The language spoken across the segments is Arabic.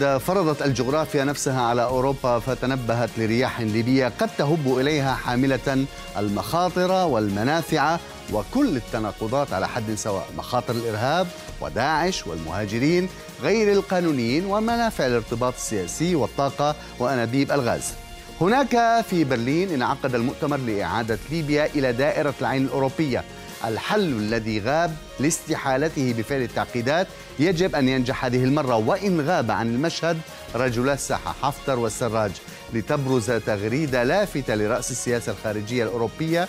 قد فرضت الجغرافيا نفسها على أوروبا فتنبهت لرياح ليبية قد تهب إليها حاملة المخاطر والمنافع وكل التناقضات على حد سواء مخاطر الإرهاب وداعش والمهاجرين غير القانونيين ومنافع الارتباط السياسي والطاقة وأنابيب الغاز هناك في برلين انعقد المؤتمر لإعادة ليبيا إلى دائرة العين الأوروبية الحل الذي غاب لاستحالته بفعل التعقيدات يجب أن ينجح هذه المرة وإن غاب عن المشهد رجلا الساحة حفتر والسراج لتبرز تغريدة لافتة لرأس السياسة الخارجية الأوروبية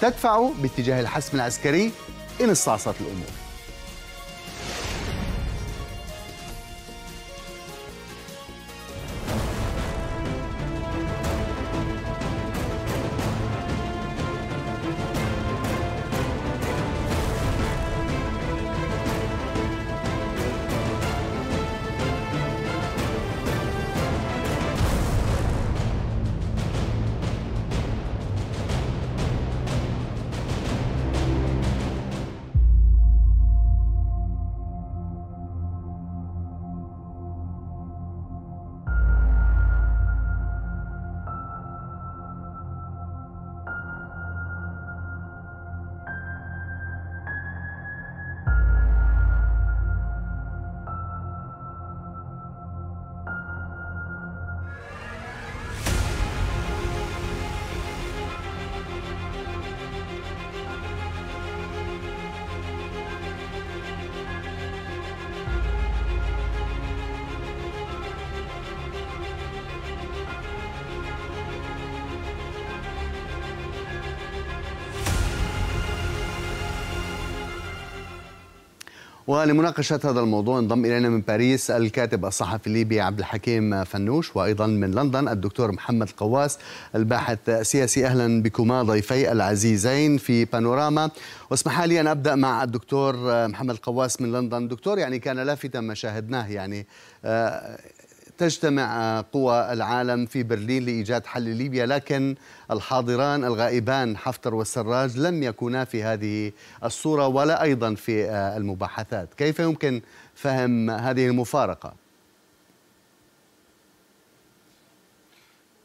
تدفع باتجاه الحسم العسكري إن استعصت الأمور ولمناقشة هذا الموضوع انضم إلينا من باريس الكاتب الصحفي الليبي عبد الحكيم فنوش وأيضا من لندن الدكتور محمد قواس الباحث السياسي أهلا بكما ضيفي العزيزين في بانوراما واسمح لي أن أبدأ مع الدكتور محمد قواس من لندن دكتور يعني كان لافتا ما شاهدناه يعني آه، تجتمع قوى العالم في برلين لإيجاد حل ليبيا لكن الحاضران الغائبان حفتر والسراج لم يكونا في هذه الصورة ولا أيضا في المباحثات كيف يمكن فهم هذه المفارقة؟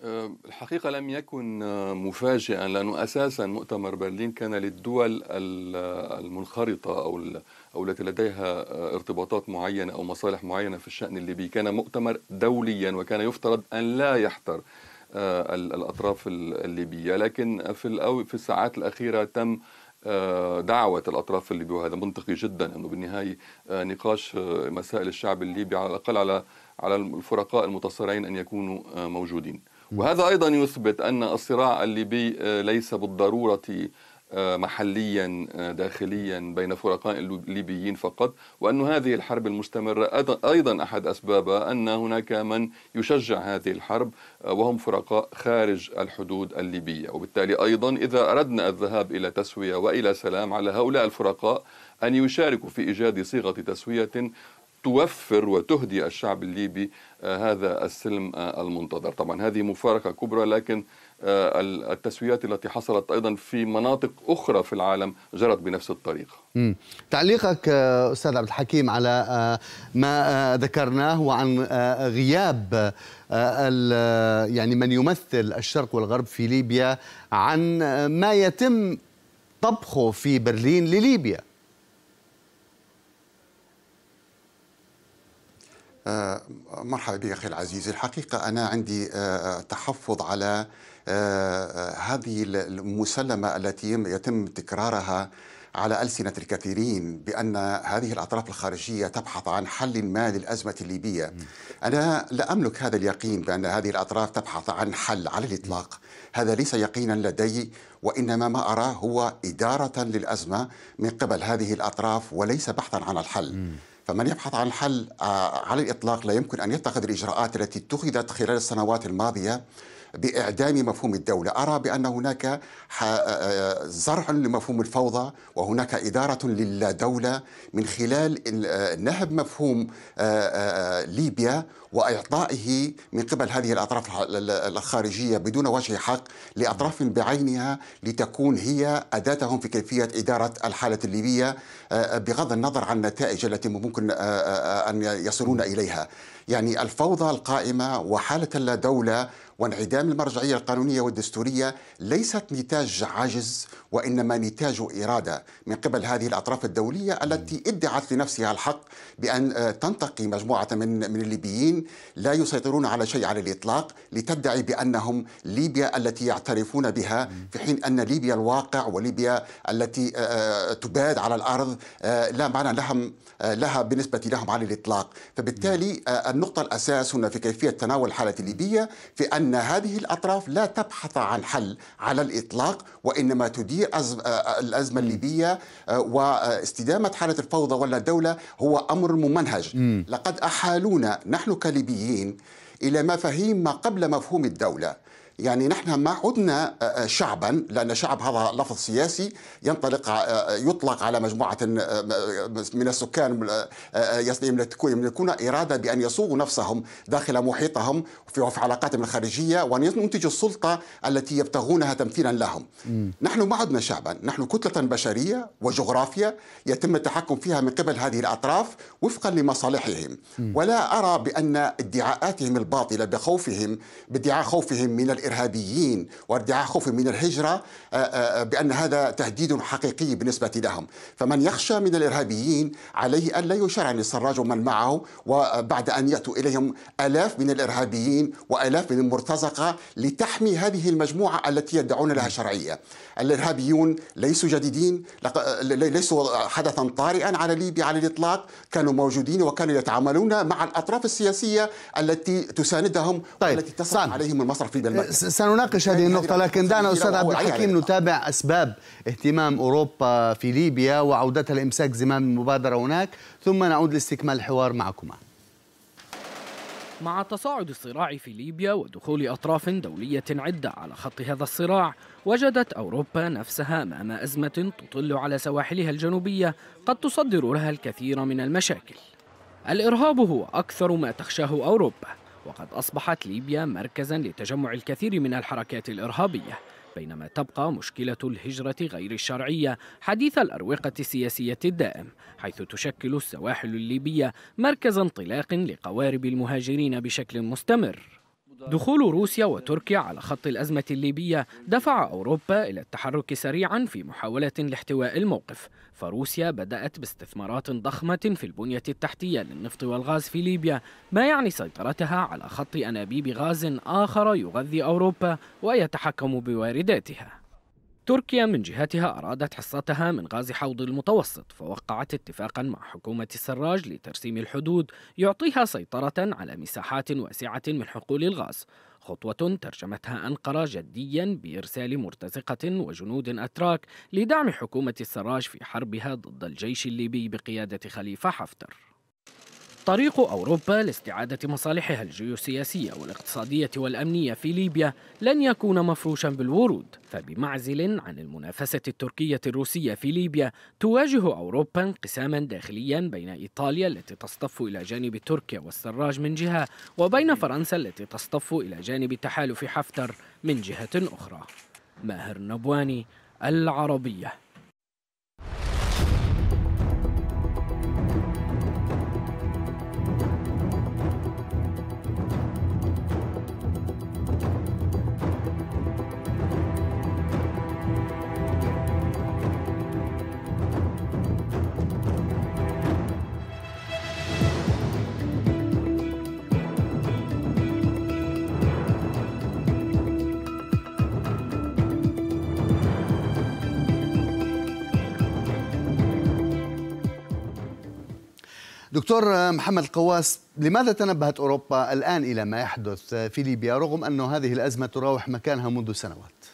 آه، الحقيقة لم يكن آه، مفاجئا لأنه أساسا مؤتمر برلين كان للدول آه، المنخرطة أو أو التي لديها ارتباطات معينة أو مصالح معينة في الشأن الليبي كان مؤتمر دوليا وكان يفترض أن لا يحتر الأطراف الليبية لكن في في الساعات الأخيرة تم دعوة الأطراف الليبية وهذا منطقي جدا أنه بالنهاية نقاش مسائل الشعب الليبي على الأقل على على الفرقاء المتصارعين أن يكونوا موجودين وهذا أيضا يثبت أن الصراع الليبي آه، ليس بالضرورة آه، محليا آه، داخليا بين فرقاء الليبيين فقط وأن هذه الحرب المستمرة أيضا أحد أسبابها أن هناك من يشجع هذه الحرب وهم فرقاء خارج الحدود الليبية وبالتالي أيضا إذا أردنا الذهاب إلى تسوية وإلى سلام على هؤلاء الفرقاء أن يشاركوا في إيجاد صيغة تسوية توفر وتهدي الشعب الليبي آه، هذا السلم آه، المنتظر طبعا هذه مفارقة كبرى لكن آه، التسويات التي حصلت أيضا في مناطق أخرى في العالم جرت بنفس الطريقة تعليقك أستاذ عبد الحكيم على ما ذكرناه وعن غياب يعني من يمثل الشرق والغرب في ليبيا عن ما يتم طبخه في برلين لليبيا آه، مرحبا بك اخي العزيز، الحقيقه انا عندي آه، تحفظ على آه، هذه المسلمه التي يتم تكرارها على ألسنة الكثيرين بأن هذه الأطراف الخارجية تبحث عن حل ما للأزمة الليبية أنا لا أملك هذا اليقين بأن هذه الأطراف تبحث عن حل على الإطلاق هذا ليس يقينا لدي وإنما ما أراه هو إدارة للأزمة من قبل هذه الأطراف وليس بحثا عن الحل فمن يبحث عن حل آه، على الإطلاق لا يمكن أن يتخذ الإجراءات التي اتخذت خلال السنوات الماضية باعدام مفهوم الدوله، ارى بان هناك آه، آه، زرع لمفهوم الفوضى وهناك اداره للادوله من خلال آه، نهب مفهوم ليبيا واعطائه من قبل هذه الاطراف الخارجيه بدون وجه حق لاطراف بعينها لتكون هي اداتهم في كيفيه اداره الحاله الليبيه بغض النظر عن النتائج التي ممكن ان يصلون اليها. يعني الفوضى القائمه وحاله اللا دوله وانعدام المرجعية القانونية والدستورية ليست نتاج عاجز وإنما نتاج إرادة من قبل هذه الأطراف الدولية التي ادعت لنفسها الحق بأن آه، تنتقي مجموعة من من الليبيين لا يسيطرون على شيء على الإطلاق لتدعي بأنهم ليبيا التي يعترفون بها في حين أن ليبيا الواقع وليبيا التي آه، آه، تباد على الأرض لا معنى لهم لها بالنسبة لهم على الإطلاق فبالتالي النقطة الأساس هنا في كيفية تناول الحالة الليبية في أن أن هذه الأطراف لا تبحث عن حل على الإطلاق وإنما تدير أزم آه، آه، الأزمة الليبية آه، واستدامة حالة الفوضى ولا الدولة هو أمر ممنهج م. لقد أحالونا نحن كليبيين إلى مفاهيم ما قبل مفهوم الدولة يعني نحن ما عدنا آه، آه، شعبا لأن شعب هذا لفظ سياسي ينطلق آه، يطلق على مجموعة من السكان يملكون إرادة بأن يصوغوا نفسهم داخل محيطهم في علاقاتهم الخارجية وأن ينتجوا السلطة التي يبتغونها تمثيلا لهم م. نحن ما عدنا شعبا نحن كتلة بشرية وجغرافيا يتم التحكم فيها من قبل هذه الأطراف وفقا لمصالحهم م. ولا أرى بأن ادعاءاتهم الباطلة بخوفهم بادعاء خوفهم من الارهابيين وادعاء خوف من الهجره آه، آه، آه، بان هذا تهديد حقيقي بالنسبه لهم، فمن يخشى من الارهابيين عليه ان لا يشارعني السراج ومن معه وبعد ان ياتوا اليهم الاف من الارهابيين والاف من المرتزقه لتحمي هذه المجموعه التي يدعون لها شرعيه. الارهابيون ليسوا جديدين، ليسوا حدثا طارئا على ليبيا على الاطلاق، كانوا موجودين وكانوا يتعاملون مع الاطراف السياسيه التي تساندهم طيب. والتي تصرف عليهم المصرف في المال سنناقش هذه النقطة لكن دعنا أستاذ عبد الحكيم نتابع أسباب اهتمام أوروبا في ليبيا وعودتها لإمساك زمام المبادرة هناك ثم نعود لاستكمال الحوار معكما مع تصاعد الصراع في ليبيا ودخول أطراف دولية عدة على خط هذا الصراع وجدت أوروبا نفسها أمام أزمة تطل على سواحلها الجنوبية قد تصدر لها الكثير من المشاكل الإرهاب هو أكثر ما تخشاه أوروبا وقد أصبحت ليبيا مركزا لتجمع الكثير من الحركات الإرهابية بينما تبقى مشكلة الهجرة غير الشرعية حديث الأروقة السياسية الدائم حيث تشكل السواحل الليبية مركز انطلاق لقوارب المهاجرين بشكل مستمر دخول روسيا وتركيا على خط الأزمة الليبية دفع أوروبا إلى التحرك سريعا في محاولة لاحتواء الموقف فروسيا بدأت باستثمارات ضخمة في البنية التحتية للنفط والغاز في ليبيا ما يعني سيطرتها على خط أنابيب غاز آخر يغذي أوروبا ويتحكم بوارداتها تركيا من جهتها أرادت حصتها من غاز حوض المتوسط فوقعت اتفاقا مع حكومة السراج لترسيم الحدود يعطيها سيطرة على مساحات واسعة من حقول الغاز خطوة ترجمتها أنقرة جديا بإرسال مرتزقة وجنود أتراك لدعم حكومة السراج في حربها ضد الجيش الليبي بقيادة خليفة حفتر طريق أوروبا لاستعادة مصالحها الجيوسياسية والاقتصادية والأمنية في ليبيا لن يكون مفروشا بالورود فبمعزل عن المنافسة التركية الروسية في ليبيا تواجه أوروبا انقساما داخليا بين إيطاليا التي تصطف إلى جانب تركيا والسراج من جهة وبين فرنسا التي تصطف إلى جانب تحالف حفتر من جهة أخرى ماهر نبواني العربيه دكتور محمد القواس لماذا تنبهت أوروبا الآن إلى ما يحدث في ليبيا رغم أن هذه الأزمة تراوح مكانها منذ سنوات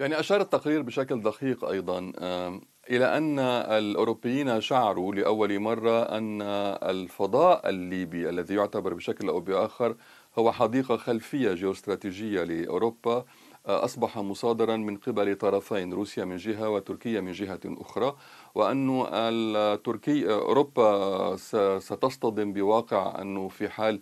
يعني أشار التقرير بشكل دقيق أيضا إلى أن الأوروبيين شعروا لأول مرة أن الفضاء الليبي الذي يعتبر بشكل أو بآخر هو حديقة خلفية جيوستراتيجية لأوروبا أصبح مصادرا من قبل طرفين روسيا من جهة وتركيا من جهة أخرى وأن التركي أوروبا ستصطدم بواقع أنه في حال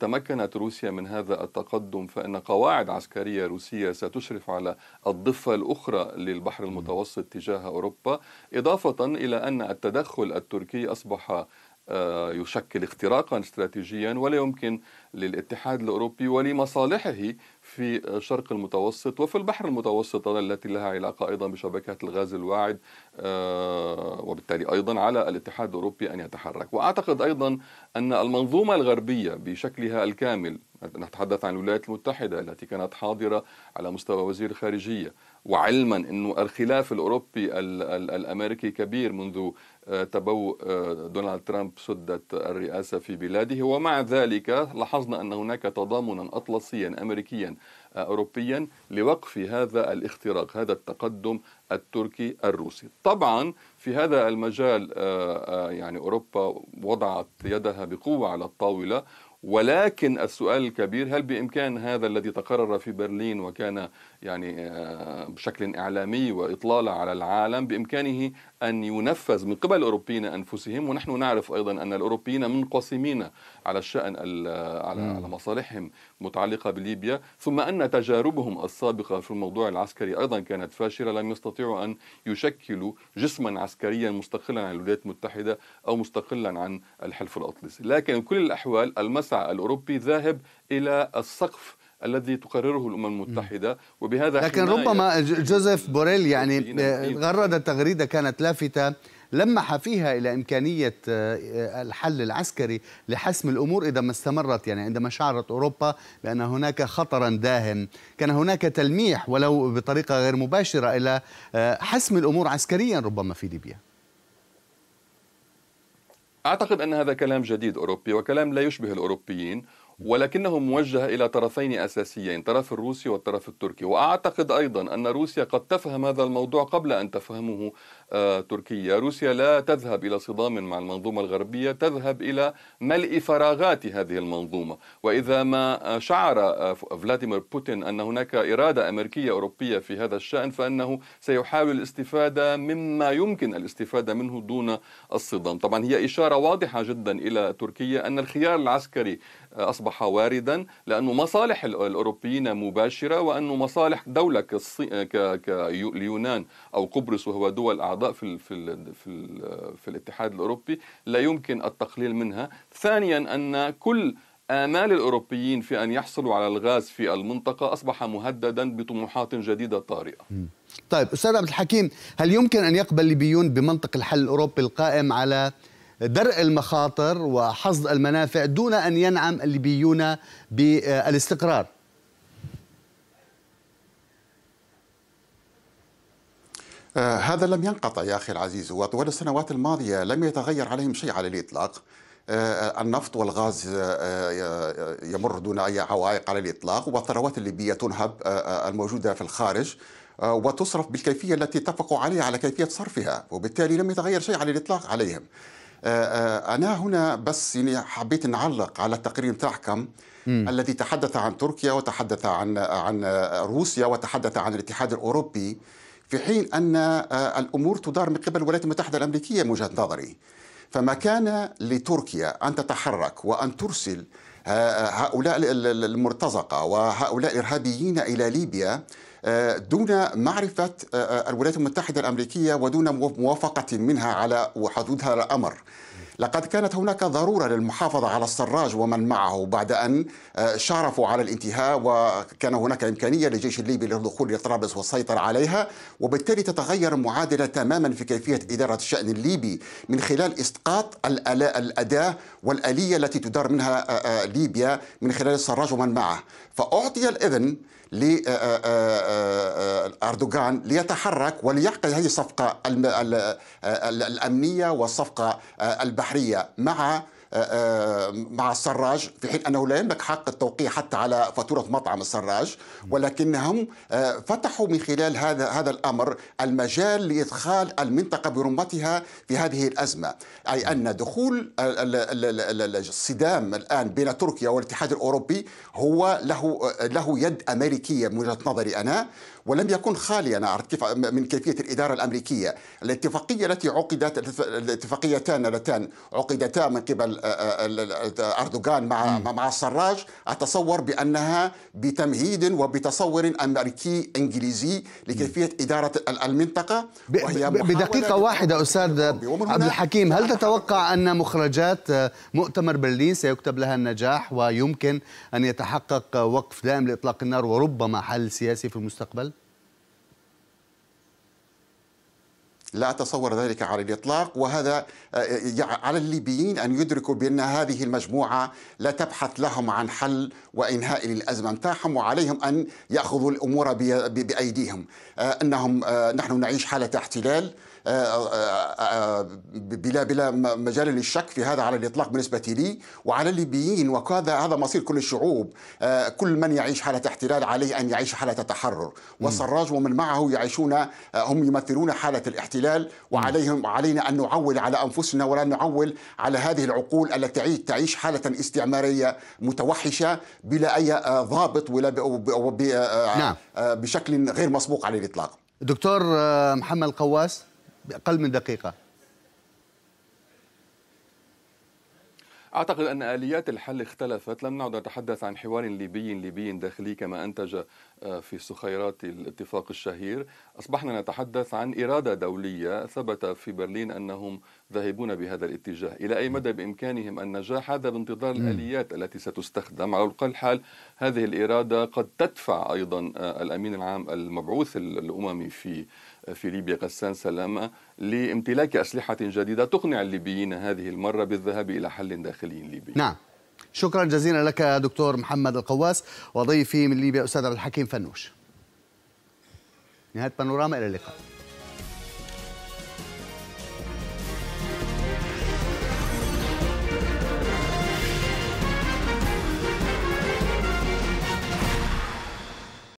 تمكنت روسيا من هذا التقدم فإن قواعد عسكرية روسية ستشرف على الضفة الأخرى للبحر المتوسط تجاه أوروبا إضافة إلى أن التدخل التركي أصبح آه، يشكل اختراقا استراتيجيا ولا يمكن للاتحاد الاوروبي ولمصالحه في الشرق المتوسط وفي البحر المتوسط التي لها علاقه ايضا بشبكات الغاز الواعد آه، وبالتالي ايضا على الاتحاد الاوروبي ان يتحرك واعتقد ايضا ان المنظومه الغربيه بشكلها الكامل نتحدث عن الولايات المتحده التي كانت حاضره على مستوى وزير الخارجيه وعلما انه الخلاف الاوروبي الامريكي كبير منذ آه، تبوء آه، دونالد ترامب سدة الرئاسة في بلاده ومع ذلك لاحظنا أن هناك تضامنا أطلسيا أمريكيا آه، أوروبيا لوقف هذا الاختراق هذا التقدم التركي الروسي طبعا في هذا المجال يعني أوروبا وضعت يدها بقوة على الطاولة ولكن السؤال الكبير هل بامكان هذا الذي تقرر في برلين وكان يعني آه، بشكل إعلامي وإطلالة على العالم بإمكانه أن ينفذ من قبل الأوروبيين أنفسهم ونحن نعرف أيضا أن الأوروبيين منقسمين على الشأن على على مصالحهم متعلقة بليبيا ثم أن تجاربهم السابقة في الموضوع العسكري أيضا كانت فاشلة لم يستطيعوا أن يشكلوا جسما عسكريا مستقلا عن الولايات المتحدة أو مستقلا عن الحلف الأطلسي لكن كل الأحوال المسعى الأوروبي ذاهب إلى السقف الذي تقرره الامم المتحده وبهذا لكن ربما جوزيف بوريل يعني غرد تغريده كانت لافته لمح فيها الى امكانيه آه، آه، الحل العسكري لحسم الامور اذا ما استمرت يعني عندما شعرت اوروبا بان هناك خطرا داهم، كان هناك تلميح ولو بطريقه غير مباشره الى آه، حسم الامور عسكريا ربما في ليبيا. اعتقد ان هذا كلام جديد اوروبي وكلام لا يشبه الاوروبيين ولكنه موجه إلى طرفين أساسيين طرف الروسي والطرف التركي وأعتقد أيضا أن روسيا قد تفهم هذا الموضوع قبل أن تفهمه تركيا روسيا لا تذهب إلى صدام مع المنظومة الغربية تذهب إلى ملء فراغات هذه المنظومة وإذا ما شعر فلاديمير بوتين أن هناك إرادة أمريكية أوروبية في هذا الشأن فأنه سيحاول الاستفادة مما يمكن الاستفادة منه دون الصدام طبعا هي إشارة واضحة جدا إلى تركيا أن الخيار العسكري أصبح واردا لأن مصالح الأوروبيين مباشرة وأن مصالح دولة كاليونان أو قبرص وهو دول أعضاء الاعضاء في الـ في الـ في, الـ في الاتحاد الاوروبي لا يمكن التقليل منها ثانيا ان كل آمال الأوروبيين في أن يحصلوا على الغاز في المنطقة أصبح مهددا بطموحات جديدة طارئة طيب أستاذ عبد الحكيم هل يمكن أن يقبل الليبيون بمنطق الحل الأوروبي القائم على درء المخاطر وحصد المنافع دون أن ينعم الليبيون بالاستقرار آه، هذا لم ينقطع يا أخي العزيز وطوال السنوات الماضية لم يتغير عليهم شيء على الإطلاق آه، النفط والغاز آه، يمر دون أي عوائق على الإطلاق والثروات الليبية تنهب الموجودة في الخارج وتصرف بالكيفية التي اتفقوا عليها على كيفية صرفها وبالتالي لم يتغير شيء على الإطلاق عليهم أنا هنا بس يعني حبيت نعلق على التقرير بتاعكم الذي تحدث عن تركيا وتحدث عن عن روسيا وتحدث عن الاتحاد الأوروبي في حين أن آه، الأمور تدار من قبل الولايات المتحدة الأمريكية من وجهة نظري فما كان لتركيا أن تتحرك وأن ترسل آه، هؤلاء المرتزقة وهؤلاء الإرهابيين إلى ليبيا آه، دون معرفة الولايات المتحدة الأمريكية ودون موافقة منها على هذا الأمر لقد كانت هناك ضروره للمحافظه على السراج ومن معه بعد ان آه، شارفوا على الانتهاء وكان هناك امكانيه للجيش الليبي للدخول لطرابلس والسيطره عليها وبالتالي تتغير المعادله تماما في كيفيه اداره الشان الليبي من خلال اسقاط الاداه والاليه التي تدار منها آه، آه، ليبيا من خلال السراج ومن معه فاعطي الاذن لأردوغان آه، آه، آه، ليتحرك وليعقد هذه الصفقة الأمنية والصفقة البحرية مع آه، آه، مع السراج في حين انه لا يملك حق التوقيع حتى على فاتوره مطعم السراج ولكنهم آه، فتحوا من خلال هذا هذا الامر المجال لادخال المنطقه برمتها في هذه الازمه اي ان دخول الصدام الان بين تركيا والاتحاد الاوروبي هو له له يد امريكيه من وجهه نظري انا ولم يكن خاليا من كيفية الإدارة الأمريكية الاتفاقية التي عقدت الاتفاقيتان اللتان عقدتا من قبل آه، آه، أردوغان مع م. مع السراج أتصور بأنها بتمهيد وبتصور أمريكي إنجليزي لكيفية إدارة المنطقة وهي بدقيقة واحدة أستاذ عبد الحكيم هل تتوقع أن مخرجات آه، مؤتمر برلين سيكتب لها النجاح ويمكن أن يتحقق وقف دائم لإطلاق النار وربما حل سياسي في المستقبل؟ لا أتصور ذلك على الإطلاق وهذا آه، آه، على الليبيين أن يدركوا بأن هذه المجموعة لا تبحث لهم عن حل وإنهاء للأزمة نتاعهم وعليهم أن يأخذوا الأمور بأيديهم آه، أنهم نحن نعيش حالة احتلال آه، آه، آه، بلا بلا مجال للشك في هذا على الاطلاق بالنسبه لي وعلى الليبيين وهذا هذا مصير كل الشعوب كل من يعيش حاله احتلال عليه ان يعيش حاله تحرر والسراج ومن معه يعيشون هم يمثلون حاله الاحتلال وعليهم علينا ان نعول على انفسنا ولا نعول على هذه العقول التي تعيش حاله استعماريه متوحشه بلا اي ضابط ولا نعم. بشكل غير مسبوق على الاطلاق دكتور محمد القواس باقل من دقيقه أعتقد أن آليات الحل اختلفت لم نعد نتحدث عن حوار ليبي ليبي داخلي كما أنتج آه، في سخيرات الاتفاق الشهير أصبحنا نتحدث عن إرادة دولية ثبت في برلين أنهم ذاهبون بهذا الاتجاه إلى أي مدى بإمكانهم النجاح هذا بانتظار الآليات التي ستستخدم على الأقل حال هذه الإرادة قد تدفع أيضا آه، الأمين العام المبعوث الأممي في آه، في ليبيا غسان سلامة لامتلاك أسلحة جديدة تقنع الليبيين هذه المرة بالذهاب إلى حل داخلي ليبي نعم شكرا جزيلا لك دكتور محمد القواس وضيفي من ليبيا أستاذ عبد الحكيم فنوش نهاية بانوراما إلى اللقاء